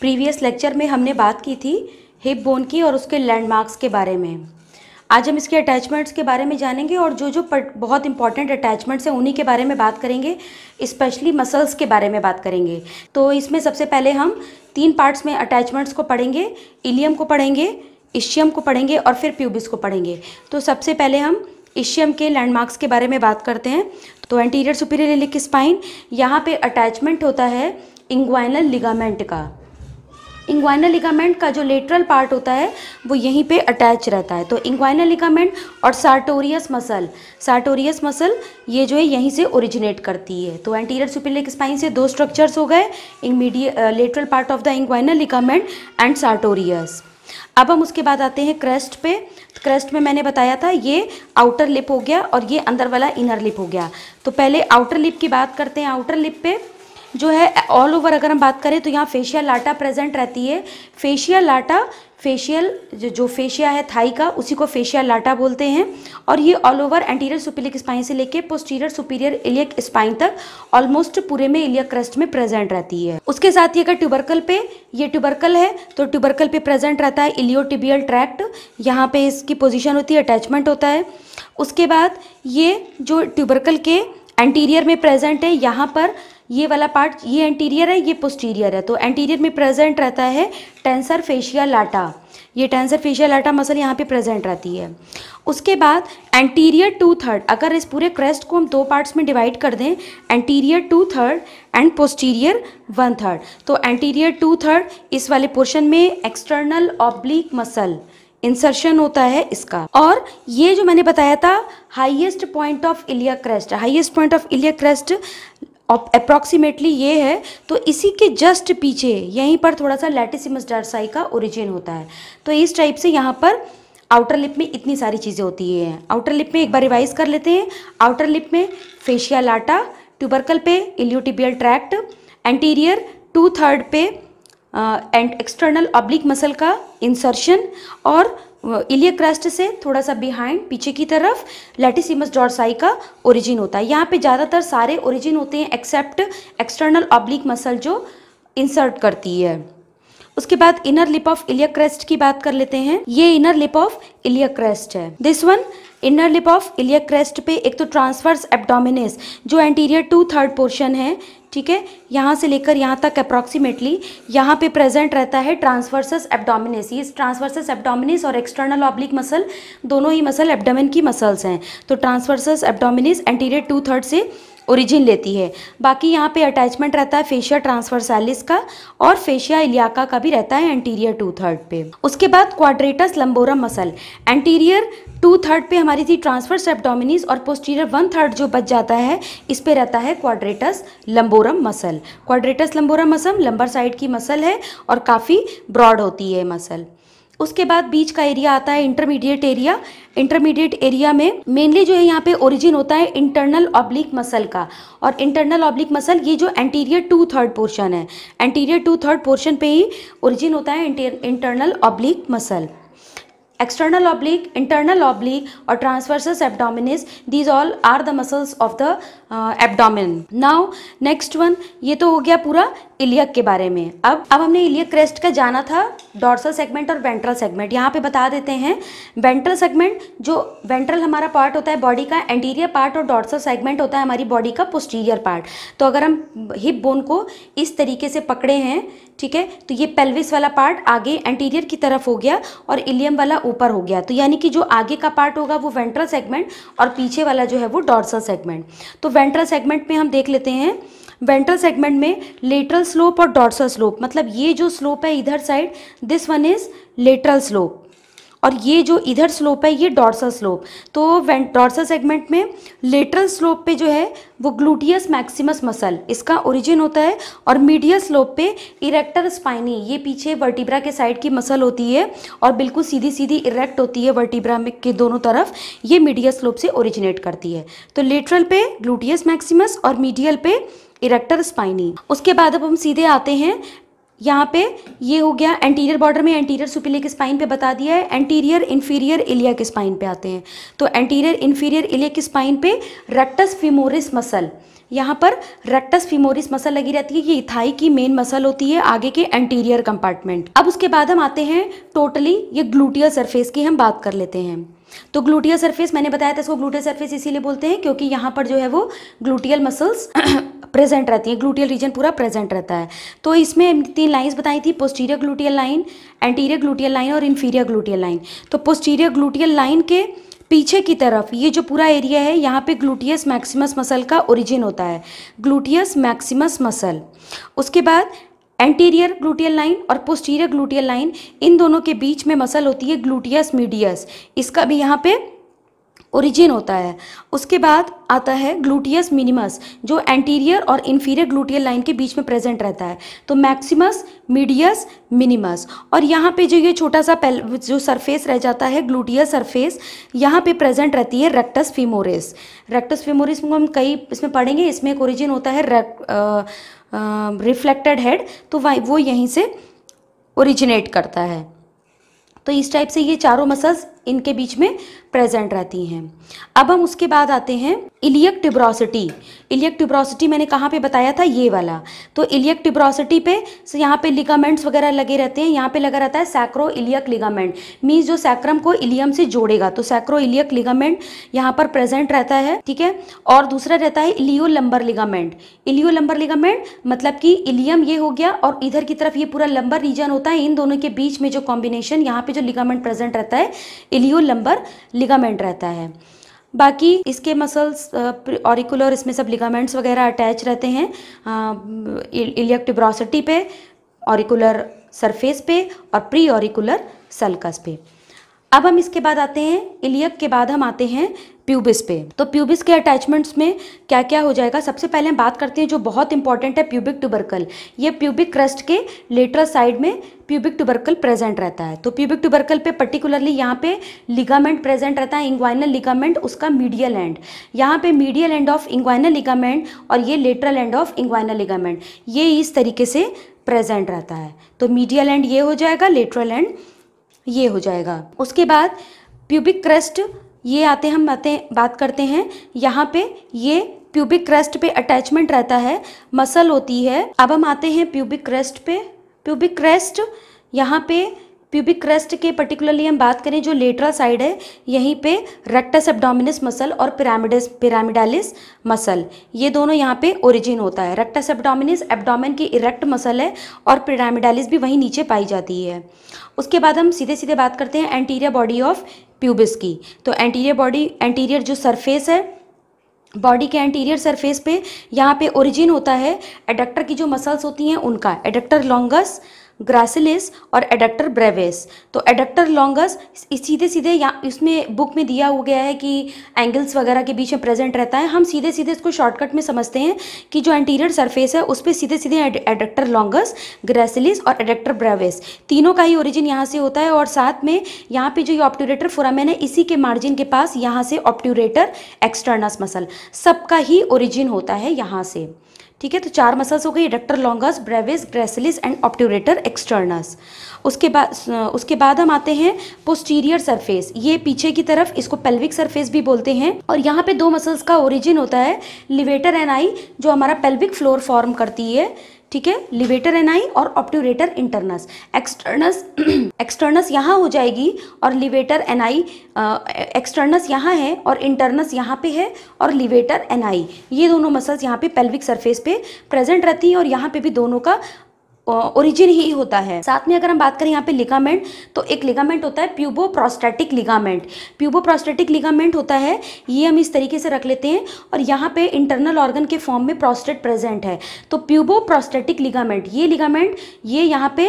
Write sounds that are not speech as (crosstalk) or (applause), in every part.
previous lecture में हमने बात की थी हिप बोन की और उसके लैंडमार्क्स के बारे में आज हम इसके अटैचमेंट्स के बारे में जानेंगे और जो जो बहुत इंपॉर्टेंट अटैचमेंट्स हैं उन्हीं के बारे में बात करेंगे स्पेशली मसल्स के बारे में बात करेंगे तो इसमें सबसे पहले हम तीन पार्ट्स में अटैचमेंट्स को पढ़ेंगे इलियम को पढ़ेंगे इश्यम को पढ़ेंगे और फिर प्यूबिस को पढ़ेंगे तो सबसे पहले हम इश्यम के लैंडमार्क्स के बारे में बात करते हैं तो एंटीरियर सुपीरियर लिक स्पाइन यहाँ पर अटैचमेंट होता है इंग्वाइनल लिगामेंट का इंग्वाइनल लिगामेंट का जो लेटरल पार्ट होता है वो यहीं पे अटैच रहता है तो इंग्वाइनल लिगामेंट और सार्टोरियस मसल सार्टोरियस मसल ये जो है यहीं से ओरिजिनेट करती है तो एंटीरियर सुपीलिक स्पाइन से दो स्ट्रक्चर्स हो गए media lateral part of the inguinal ligament and sartorius अब हम उसके बाद आते हैं क्रेस्ट पे क्रेस्ट में मैंने बताया था ये आउटर लिप हो गया और ये अंदर वाला इनर लिप हो गया तो पहले आउटर लिप की बात करते हैं आउटर लिप पे जो है ऑल ओवर अगर हम बात करें तो यहाँ फेशियल लाटा प्रेजेंट रहती है फेशियल लाटा फेशियल जो, जो फेशिया है थाई का उसी को फेशियल लाटा बोलते हैं और ये all over anterior superior iliac spine से लेके पोस्टीरियर सुपीरियर इलियक स्पाइन तक ऑलमोस्ट पूरे में इलियक क्रस्ट में प्रेजेंट रहती है उसके साथ ही अगर ट्यूबरकल पे ये ट्यूबरकल है तो ट्यूबरकल पे प्रेजेंट रहता है इलियोटिबियल ट्रैक्ट यहाँ पे इसकी पोजिशन होती है अटैचमेंट होता है उसके बाद ये जो ट्यूबरकल के एंटीरियर में प्रेजेंट है यहाँ पर ये वाला पार्ट ये एंटीरियर है ये पोस्टीरियर है तो एंटीरियर में प्रेजेंट रहता है टेंसर फेशिया लाटा ये टेंसर फेशिया लाटा मसल यहाँ पे प्रेजेंट रहती है उसके बाद एंटीरियर टू थर्ड अगर इस पूरे क्रेस्ट को हम दो पार्ट्स में डिवाइड कर दें anterior two third and posterior one third तो एंटीरियर टू थर्ड इस वाले पोर्शन में एक्सटर्नल ऑब्लिक मसल इंसर्शन होता है इसका और ये जो मैंने बताया था highest point of ilia crest highest point of ilia crest approximately ये है तो इसी के जस्ट पीछे यहीं पर थोड़ा सा लैटिसिमस डार्साई का ओरिजिन होता है तो इस टाइप से यहाँ पर आउटर लिप में इतनी सारी चीज़ें होती हैं आउटर लिप में एक बार रिवाइज कर लेते हैं आउटर लिप में फेशिया लाटा ट्यूबरकल पे iliotibial tract anterior two third पे एंड एक्सटर्नल ऑब्लिक मसल का इंसर्शन और इलिय क्रस्ट से थोड़ा सा बिहाइंड पीछे की तरफ लेटिसिमस डॉर्साई का ओरिजिन होता है यहाँ पे ज़्यादातर सारे ओरिजिन होते हैं एक्सेप्ट एक्सटर्नल ऑब्लिक मसल जो इंसर्ट करती है उसके बाद inner lip of ilia crest की बात कर लेते हैं ये inner lip of ilia crest है this one inner lip of ilia crest पे एक तो ट्रांसवर्स एब्डोमिनिस जो एंटीरियर टू थर्ड पोर्शन है ठीक है यहाँ से लेकर यहाँ तक अप्रॉक्सीमेटली यहाँ पे प्रेजेंट रहता है ट्रांसवर्सस एब्डोमिनिस ये ट्रांसवर्सस एब्डोमिनिस और एक्सटर्नल ऑब्लिक मसल दोनों ही मसल एब्डोमेन की मसल्स हैं तो transversus abdominis anterior two third से ओरिजिन लेती है बाकी यहाँ पे अटैचमेंट रहता है फेशिया ट्रांसवर्सैलिस का और फेशिया इलियाका का भी रहता है एंटीरियर टू थर्ड पे उसके बाद quadratus lumborum muscle anterior two third पे हमारी थी ट्रांसफर एब्डोमिनिस और पोस्टीरियर वन थर्ड जो बच जाता है इस पे रहता है quadratus lumborum muscle quadratus lumborum muscle lumbar side की मसल है और काफ़ी ब्रॉड होती है मसल उसके बाद बीच का एरिया आता है इंटरमीडिएट एरिया इंटरमीडिएट एरिया में मेनली जो है यहाँ पे ओरिजिन होता है इंटरनल ऑब्लिक मसल का और इंटरनल ऑब्लिक मसल ये जो एंटीरियर टू थर्ड पोर्शन है एंटीरियर टू थर्ड पोर्शन पे ही ओरिजिन होता है internal oblique muscle external oblique internal oblique और transversus abdominis these all are the muscles of the abdomen now next one ये तो हो गया पूरा इलियक के बारे में अब अब हमने इलियक क्रेस्ट का जाना था डॉर्सल सेगमेंट और वेंट्रल सेगमेंट यहाँ पे बता देते हैं वेंट्रल सेगमेंट जो वेंट्रल हमारा पार्ट होता है बॉडी का एंटीरियर पार्ट और डॉर्सल सेगमेंट होता है हमारी बॉडी का पोस्टीरियर पार्ट तो अगर हम हिप बोन को इस तरीके से पकड़े हैं ठीक है तो ये पेल्विस वाला पार्ट आगे एंटीरियर की तरफ हो गया और इलियम वाला ऊपर हो गया तो यानी कि जो आगे का पार्ट होगा वो वेंट्रल सेगमेंट और पीछे वाला जो है वो डॉर्सल सेगमेंट तो वेंट्रल सेगमेंट में हम देख लेते हैं वेंट्रल सेगमेंट में लेटरल स्लोप और डॉर्सल स्लोप मतलब ये जो स्लोप है इधर side this one is lateral slope और ये जो इधर स्लोप है ये डॉर्सल स्लोप तो डॉर्सल सेगमेंट में लेटरल स्लोप पे जो है वो ग्लूटियस मैक्सिमस मसल इसका ओरिजिन होता है और मीडियल स्लोप पे इरेक्टर स्पाइनी ये पीछे वर्टिब्रा के साइड की मसल होती है और बिल्कुल सीधी सीधी इरेक्ट होती है वर्टिब्रा में के दोनों तरफ ये मीडियल स्लोप से ओरिजिनेट करती है तो लेटरल पे ग्लूटियस मैक्सिमस और मीडियल पे इरेक्टर स्पाइनी उसके बाद अब हम सीधे आते हैं यहाँ पे ये हो गया एंटीरियर बॉर्डर में एंटीरियर सुपीलिक स्पाइन पे बता दिया है एंटीरियर इन्फीरियर इलिया के स्पाइन पे आते हैं तो एंटीरियर इन्फीरियर इलिया के स्पाइन पे रेक्टस फिमोरिस मसल यहाँ पर रेक्टस फिमोरिस मसल लगी रहती है ये इथाई की मेन मसल होती है आगे के एंटीरियर कंपार्टमेंट अब उसके बाद हम आते हैं टोटली ये ग्लूटियल सरफेस की हम बात कर लेते हैं तो ग्लूटियल सरफेस मैंने बताया था इसको ग्लूटियल सरफेस इसीलिए बोलते हैं क्योंकि यहाँ पर जो है वो ग्लूटियल मसल्स प्रेजेंट रहती हैं ग्लूटियल रीजन पूरा प्रेजेंट रहता है तो इसमें तीन लाइंस बताई थी posterior gluteal line anterior gluteal line और इन्फीरियर ग्लूटियल लाइन तो पोस्टीरियर ग्लूटियल लाइन के पीछे की तरफ ये जो पूरा एरिया है यहाँ पे ग्लूटियस मैक्सिमस मसल का ओरिजिन होता है ग्लूटियस मैक्सिमस मसल उसके बाद एंटीरियर ग्लूटियल लाइन और पोस्टीरियर ग्लूटियल लाइन इन दोनों के बीच में मसल होती है ग्लूटियस मीडियस इसका भी यहाँ पे ओरिजिन होता है उसके बाद आता है ग्लूटियस मिनिमस जो एंटीरियर और इन्फीरियर ग्लूटियल लाइन के बीच में प्रेजेंट रहता है तो मैक्सिमस मीडियस मिनिमस और यहाँ पे जो ये छोटा सा जो सरफेस रह जाता है ग्लूटियस सरफेस यहाँ पे प्रेजेंट रहती है रेक्टस फीमोरिस रेक्टस फीमोरिस हम कई इसमें पढ़ेंगे इसमें एक ओरिजिन होता है रिफ्लेक्टेड हेड तो वो यहीं से ओरिजिनेट करता है तो इस टाइप से ये चारों मसल्स इनके बीच में प्रेजेंट रहती हैं अब हम उसके बाद आते हैं इलियक टिब्रोसिटी इलियक टिब्रोसिटी मैंने कहाँ पे बताया था ये वाला तो इलियक टिब्रोसिटी पे सो यहाँ पे लिगामेंट्स वगैरह लगे रहते हैं यहाँ पे लगा रहता है सैक्रो इलियक लिगामेंट मीन्स जो सैक्रम को इलियम से जोड़ेगा तो सैक्रो इलियक लिगामेंट यहाँ पर प्रेजेंट रहता है ठीक है और दूसरा रहता है iliolumbar ligament iliolumbar ligament मतलब कि इलियम ये हो गया और इधर की तरफ ये पूरा लंबर रीजन होता है इन दोनों के बीच में जो कॉम्बिनेशन यहाँ पे जो लिगामेंट प्रेजेंट रहता है इलियो लंबर लिगामेंट रहता है बाकी इसके मसल्स ऑरिकुलर इसमें सब लिगामेंट्स वगैरह अटैच रहते हैं इलेक्ट्रिब्रॉसिटी पे ऑरिकुलर सरफेस पे और प्री ऑरिकुलर सल्कस पे अब हम इसके बाद आते हैं इलियक के बाद हम आते हैं प्यूबिस पे तो प्यूबिस के अटैचमेंट्स में क्या क्या हो जाएगा सबसे पहले हम बात करते हैं जो बहुत इंपॉर्टेंट है प्यूबिक ट्यूबरकल ये प्यूबिक क्रस्ट के लेटर साइड में प्यूबिक ट्यूबरकल प्रेजेंट रहता है तो प्यूबिक ट्यूबरकल पे पर्टिकुलरली यहाँ पे लिगामेंट प्रेजेंट रहता है इंग्वाइनल लिगामेंट उसका मीडियल एंड यहाँ पे medial end of inguinal ligament और ये lateral end of inguinal ligament ये इस तरीके से प्रेजेंट रहता है तो मीडियल एंड ये हो जाएगा लेटरल एंड ये हो जाएगा उसके बाद प्यूबिक क्रस्ट ये आते हम बातें बात करते हैं यहाँ पे ये प्यूबिक क्रस्ट पे अटैचमेंट रहता है मसल होती है अब हम आते हैं प्यूबिक क्रस्ट पे प्यूबिक क्रस्ट यहाँ पे प्यूबिक क्रेस्ट के पर्टिकुलरली हम बात करें जो लेटरल साइड है यहीं पे रेक्टस एब्डोमिनस मसल और पिरामिडस पिरामिडालिस मसल ये दोनों यहाँ पे ओरिजिन होता है रेक्टस एब्डोमिनस एब्डोमेन की इरेक्ट मसल है और पिरामिडालिस भी वहीं नीचे पाई जाती है उसके बाद हम सीधे सीधे बात करते हैं एंटीरियर बॉडी ऑफ प्यूबिस की तो एंटीरियर बॉडी एंटीरियर जो सरफेस है बॉडी के एंटीरियर सरफेस पे यहाँ पे ओरिजिन होता है एडक्टर की जो मसल्स होती हैं उनका एडक्टर लॉन्गस ग्रासिलिस और एडक्टर ब्रेविस तो एडक्टर लॉन्गस सीधे सीधे यहाँ इसमें बुक में दिया हो गया है कि एंगल्स वगैरह के बीच में प्रेजेंट रहता है हम सीधे सीधे इसको शॉर्टकट में समझते हैं कि जो एंटीरियर सरफेस है उस पर सीधे सीधे एडक्टर लॉन्गस ग्रेसिलिस और एडक्टर ब्रेविस तीनों का ही ओरिजिन यहाँ से होता है और साथ में यहाँ पर जो ये ऑप्टूरेटर फोरामेन है इसी के मार्जिन के पास यहाँ से ऑप्टूरेटर एक्सटर्नस मसल सबका ही ओरिजिन होता है यहाँ से ठीक है तो चार मसल्स हो गई adductor longus brevis gracilis and obturator externus उसके बाद उसके बाद हम आते हैं पोस्टीरियर सरफेस ये पीछे की तरफ इसको पेल्विक सरफेस भी बोलते हैं और यहाँ पे दो मसल्स का ओरिजिन होता है लिवेटर एंड आई जो हमारा पेल्विक फ्लोर फॉर्म करती है ठीक है लिवेटर आई और ऑप्टोरेटर इंटरनस एक्सटर्नस एक्सटर्नस यहाँ हो जाएगी और लिवेटर आई एक्सटर्नस यहाँ है और इंटरनस यहाँ पे है और लिवेटर आई ये दोनों मसल्स यहाँ पे पेल्विक सरफेस पे प्रेजेंट रहती हैं और यहाँ पे भी दोनों का ओरिजिन ही होता है साथ में अगर हम बात करें यहाँ पे लिगामेंट तो एक लिगामेंट होता है pubo prostatic ligament pubo prostatic ligament होता है ये हम इस तरीके से रख लेते हैं और यहाँ पे इंटरनल ऑर्गन के फॉर्म में प्रोस्टेट प्रेजेंट है तो प्यूबो प्रोस्टेटिक लिगामेंट ये लिगामेंट ये यहाँ पे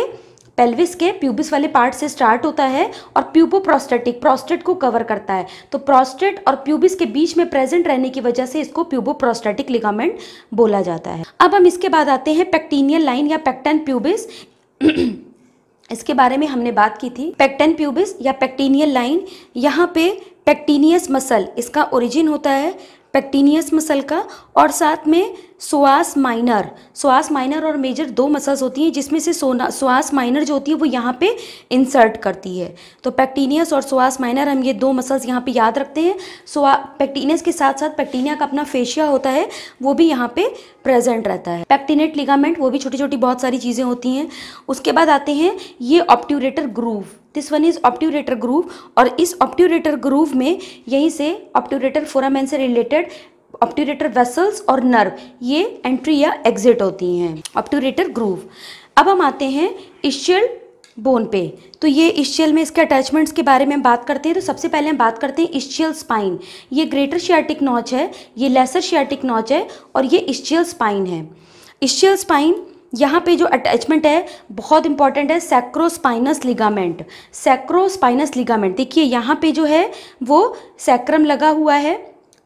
पेल्विस के प्यूबिस वाले पार्ट से स्टार्ट होता है और प्यूबो प्रोस्टेटिक प्रोस्टेट को कवर करता है तो प्रोस्टेट और प्यूबिस के बीच में प्रेजेंट रहने की वजह से इसको प्यूबो प्रोस्टेटिक लिगामेंट बोला जाता है अब हम इसके बाद आते हैं पेक्टीनियल लाइन या पेक्टन प्यूबिस (clears throat) इसके बारे में हमने बात की थी पेक्टन प्यूबिस या पेक्टीनियल लाइन यहाँ पे पेक्टीनियस मसल इसका ओरिजिन होता है पेक्टीनियस मसल का और साथ में स्वास माइनर स्वास माइनर और मेजर दो मसल्स होती हैं जिसमें से सोना स्वास माइनर जो होती है वो यहाँ पे इंसर्ट करती है तो पैक्टीनियस और श्वास माइनर हम ये दो मसल्स यहाँ पे याद रखते हैं स्वा पैक्टीनियस के साथ साथ पैक्टीनिया का अपना फेशिया होता है वो भी यहाँ पे प्रेजेंट रहता है पैक्टीनेट लिगामेंट वो भी छोटी छोटी बहुत सारी चीज़ें होती हैं उसके बाद आते हैं ये obturator groove this one is obturator groove और इस ऑप्ट्यूरेटर ग्रूव में यहीं से ऑप्ट्यूरेटर फोरामैन से रिलेटेड ऑप्टूरेटर वेसल्स और नर्व ये एंट्री या एग्जिट होती हैं ऑप्टूरेटर ग्रूव अब हम आते हैं इश्चियल बोन पे तो ये इश्चियल में इसके अटैचमेंट्स के बारे में हम बात करते हैं तो सबसे पहले हम बात करते हैं इश्चियल स्पाइन ये ग्रेटर शियाटिक नॉच है ये लेसर शियाटिक नॉच है और ये इश्चियल स्पाइन है इश्चियल स्पाइन यहाँ पे जो अटैचमेंट है बहुत इंपॉर्टेंट है सैक्रोस्पाइनस लिगामेंट सैक्रोस्पाइनस लिगामेंट देखिए यहाँ पे जो है वो सैक्रम लगा हुआ है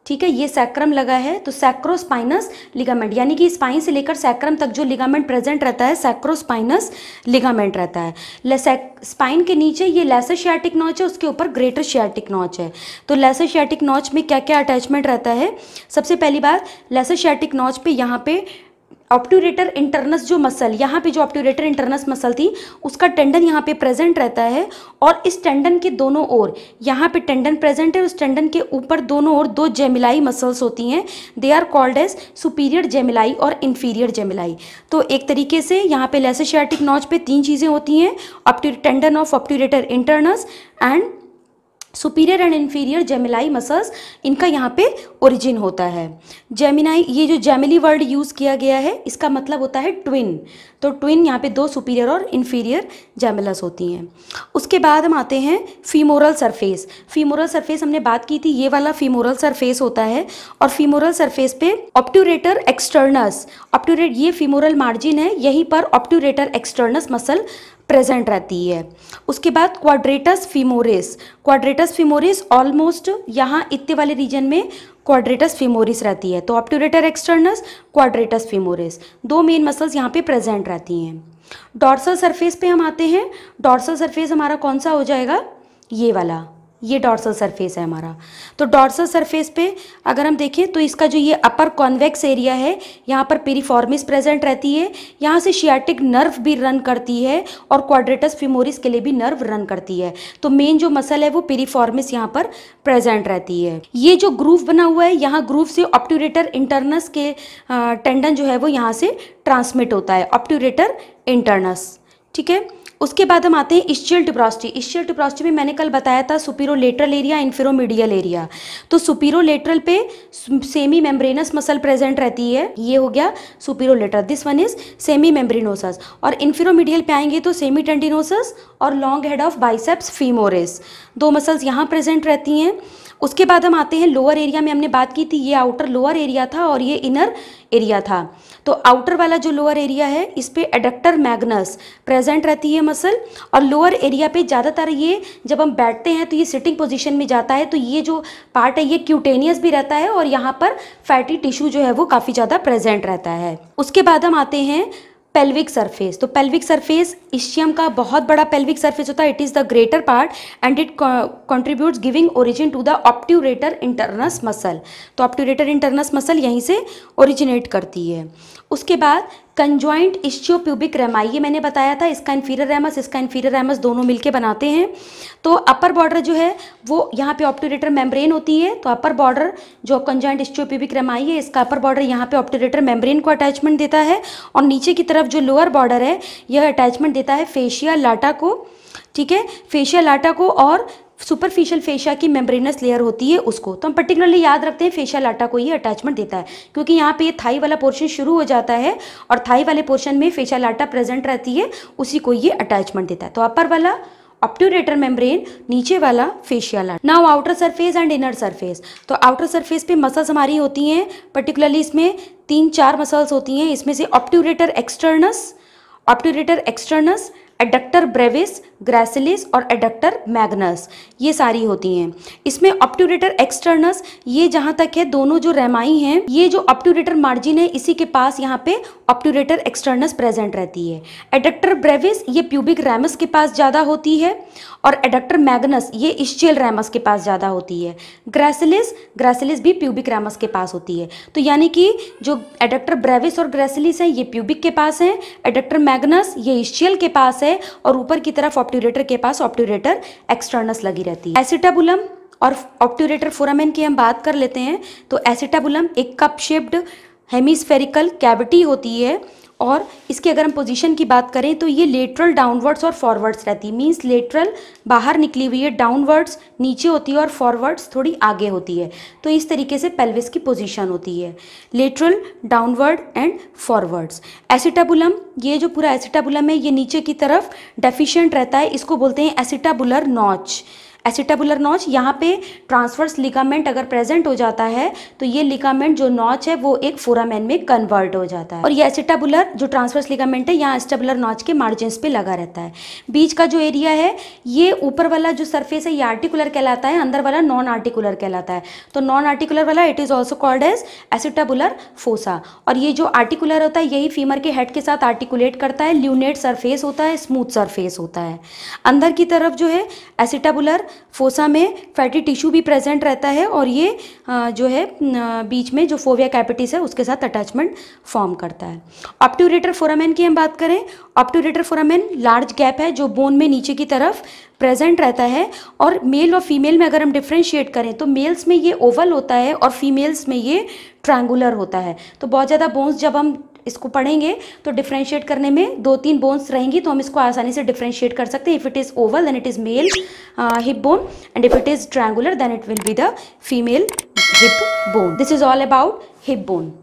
ठीक है ये सैक्रम लगा है तो सैक्रोस्पाइनस लिगामेंट यानी कि स्पाइन से लेकर सैक्रम तक जो लिगामेंट प्रेजेंट रहता है सैक्रोस्पाइनस लिगामेंट रहता है स्पाइन के नीचे ये लेसर शियाटिक नॉच है उसके ऊपर ग्रेटर शियाटिक नॉच है तो लेसर शियाटिक नॉच में क्या क्या अटैचमेंट रहता है सबसे पहली बात लेसर शियाटिक नॉच पे यहाँ पे ऑप्टूरेटर इंटरनस जो मसल यहाँ पे जो ऑप्टूरेटर इंटरनस मसल थी उसका टेंडन यहाँ पे प्रेजेंट रहता है और इस टेंडन के दोनों ओर यहाँ पे टेंडन प्रेजेंट है उस टेंडन के ऊपर दोनों ओर दो जेमिलाई मसल्स होती हैं they are called as superior gemelli और इन्फीरियर जेमिलाई तो एक तरीके से यहाँ पे लेसेशियाटिक नॉच पे तीन चीज़ें होती हैं ऑप्टू tendon of obturator internus and superior and inferior gemelli muscles इनका यहाँ पे ओरिजिन होता है जेमिनाई ये जो जेमिली वर्ड यूज़ किया गया है इसका मतलब होता है ट्विन तो ट्विन यहाँ पे दो सुपीरियर और इन्फीरियर जेमिलस होती हैं उसके बाद हम आते हैं फीमोरल सरफेस फीमोरल सरफेस हमने बात की थी ये वाला फीमोरल सरफेस होता है और फीमोरल सरफेस पे ऑप्टूरेटर एक्सटर्नस ऑप्टूरेट ये फीमोरल मार्जिन है यहीं पर ऑप्टूरेटर एक्सटर्नस मसल प्रेजेंट रहती है उसके बाद quadratus femoris quadratus femoris almost यहाँ इतने वाले रीजन में क्वाड्रेटस फीमोरिस रहती है तो ऑप्टोरेटर एक्सटर्नस क्वाड्रेटस फीमोरिस दो मेन मसल्स यहाँ पे प्रेजेंट रहती हैं डॉर्सल सरफेस पे हम आते हैं डॉर्सल सरफेस हमारा कौन सा हो जाएगा ये वाला ये डॉर्सल सरफेस है हमारा तो डॉर्सल सरफेस पे अगर हम देखें तो इसका जो ये अपर कॉन्वेक्स एरिया है यहाँ पर पेरीफॉर्मिस प्रेजेंट रहती है यहाँ से शियाटिक नर्व भी रन करती है और क्वाड्रेटस फिमोरिस के लिए भी नर्व रन करती है तो मेन जो मसल है वो पेरीफॉर्मिस यहाँ पर प्रेजेंट रहती है ये जो ग्रूव बना हुआ है यहाँ ग्रूव से ऑप्टूरेटर इंटरनस के टेंडन जो है वो यहाँ से ट्रांसमिट होता है ऑप्टूरेटर इंटरनस ठीक है उसके बाद हम आते हैं इश्चियल टिप्रॉस्टी इश्चियल टिप्रॉस्टी में मैंने कल बताया था लेटरल एरिया इन्फिरोमीडियल एरिया तो सुपीरो लेटरल पे सेमी मेम्ब्रेनस मसल प्रेजेंट रहती है ये हो गया lateral this one is semimembranosus और इन्फिरोमीडियल पे आएंगे तो सेमी टेंटिनोसस और long head of biceps femoris दो मसल्स यहाँ प्रेजेंट रहती हैं उसके बाद हम आते हैं लोअर एरिया में हमने बात की थी ये आउटर लोअर एरिया था और ये इनर एरिया था तो आउटर वाला जो लोअर एरिया है इस पर एडक्टर मैगनस प्रेजेंट रहती है मसल और लोअर एरिया पे ज़्यादातर ये जब हम बैठते हैं तो ये सिटिंग पोजिशन में जाता है तो ये जो पार्ट है ये क्यूटेनियस भी रहता है और यहाँ पर फैटी टिश्यू जो है वो काफ़ी ज़्यादा प्रेजेंट रहता है उसके बाद हम आते हैं पेल्विक सरफेस तो पेल्विक सरफेस ईशियम का बहुत बड़ा पेल्विक सरफेस होता है it is the greater part and it contributes giving origin to the obturator internus muscle तो ऑप्ट्यूरेटर इंटरनस मसल यहीं से ओरिजिनेट करती है उसके बाद कंजॉइंट इश्चियो प्यूबिक ये मैंने बताया था इसका इन्फीरियर रेमस इसका इन्फीरियर रेमस दोनों मिलके बनाते हैं तो अपर बॉर्डर जो है वो यहाँ पे ऑप्टोरेटर मेम्ब्रेन होती है तो अपर बॉर्डर जो कंजॉइंट इश्चियो प्यूबिक रेमाई है इसका अपर बॉर्डर यहाँ पे ऑप्टोरेटर मेम्ब्रेन को अटैचमेंट देता है और नीचे की तरफ जो लोअर बॉर्डर है यह अटैचमेंट देता है फेशिया लाटा को ठीक है फेशिया लाटा को और सुपरफिशियल फेशिया की मेम्ब्रेनस लेयर होती है उसको तो हम पर्टिकुलरली याद रखते हैं फेशियल आटा को ये अटैचमेंट देता है क्योंकि यहाँ पे ये थाई वाला पोर्शन शुरू हो जाता है और थाई वाले पोर्शन में फेशियल आटा प्रेजेंट रहती है उसी को ये अटैचमेंट देता है तो अपर वाला ऑप्टोरेटर मेम्ब्रेन नीचे वाला fascial art now outer surface and inner surface तो आउटर सरफेस पे मसल्स हमारी होती हैं पर्टिकुलरली इसमें तीन चार मसल्स होती हैं इसमें से obturator externus obturator externus adductor brevis gracilis और एडक्टर मैग्नस ये सारी होती हैं इसमें ऑप्टूरेटर एक्सटर्नस ये जहाँ तक है दोनों जो रेमाई हैं ये जो ऑप्टूरेटर मार्जिन है इसी के पास यहाँ पे ऑप्टूरेटर एक्सटर्नस प्रेजेंट रहती है एडक्टर ब्रेविस ये प्यूबिक रैमस के पास ज़्यादा होती है और एडक्टर मैगनस ये इश्चियल रैमस के पास ज़्यादा होती है ग्रेसिलिस ग्रेसिलिस भी प्यूबिक रैमस के पास होती है तो यानी कि जो एडक्टर ब्रेविस और ग्रेसिलिस हैं ये प्यूबिक के पास हैं एडक्टर मैगनस ये इश्चियल के पास है और ऊपर की तरफ ऑप्टूरेटर के पास ऑप्टूरेटर एक्सटर्नस लगी रहती है एसिटाबुलम और ऑप्टूरेटर फोरामेन की हम बात कर लेते हैं तो एसिटाबुलम एक कप शेप्ड हेमिस्फेरिकल कैविटी होती है और इसकी अगर हम पोजीशन की बात करें तो ये लेटरल डाउनवर्ड्स और फॉरवर्ड्स रहती है मीन्स लेटरल बाहर निकली हुई है डाउनवर्ड्स नीचे होती है और फॉरवर्ड्स थोड़ी आगे होती है तो इस तरीके से पेल्विस की पोजीशन होती है lateral downward and forwards acetabulum ये जो पूरा एसिटाबुलम है ये नीचे की तरफ डेफिशेंट रहता है इसको बोलते हैं एसिटाबुलर नॉच एसिटाबुलर नॉच यहाँ पे ट्रांसफर्स लिगामेंट अगर प्रेजेंट हो जाता है तो ये लिगामेंट जो नॉच है वो एक फोरामैन में कन्वर्ट हो जाता है और ये एसिटाबुलर जो ट्रांसफर्स लिगामेंट है यहाँ एसिटेबुलर नॉच के मार्जिन्स पे लगा रहता है बीच का जो एरिया है ये ऊपर वाला जो सरफेस है ये आर्टिकुलर कहलाता है अंदर वाला नॉन आर्टिकुलर कहलाता है तो नॉन आर्टिकुलर वाला it is also called as acetabular fossa और ये जो आर्टिकुलर होता है यही फीमर के हेड के साथ आर्टिकुलेट करता है ल्यूनेट सरफेस होता है स्मूथ सरफेस होता है अंदर की तरफ जो है एसिटाबुलर फोसा में फैटी टिश्यू भी प्रेजेंट रहता है और ये जो है बीच में जो फोविया कैपिटिस है उसके साथ अटैचमेंट फॉर्म करता है ऑप्टोरेटर फोरामेन की हम बात करें ऑप्टोरेटर फोरामेन लार्ज गैप है जो बोन में नीचे की तरफ प्रेजेंट रहता है और मेल और फीमेल में अगर हम डिफ्रेंशिएट करें तो मेल्स में ये ओवल होता है और फीमेल्स में ये ट्रैंगुलर होता है तो बहुत ज़्यादा बोन्स जब हम इसको पढ़ेंगे तो डिफ्रेंशिएट करने में दो तीन बोन्स रहेंगी तो हम इसको आसानी से डिफ्रेंशिएट कर सकते हैं if it is oval then it is male hip bone and if it is triangular then it will be the female hip bone this is all about hip bone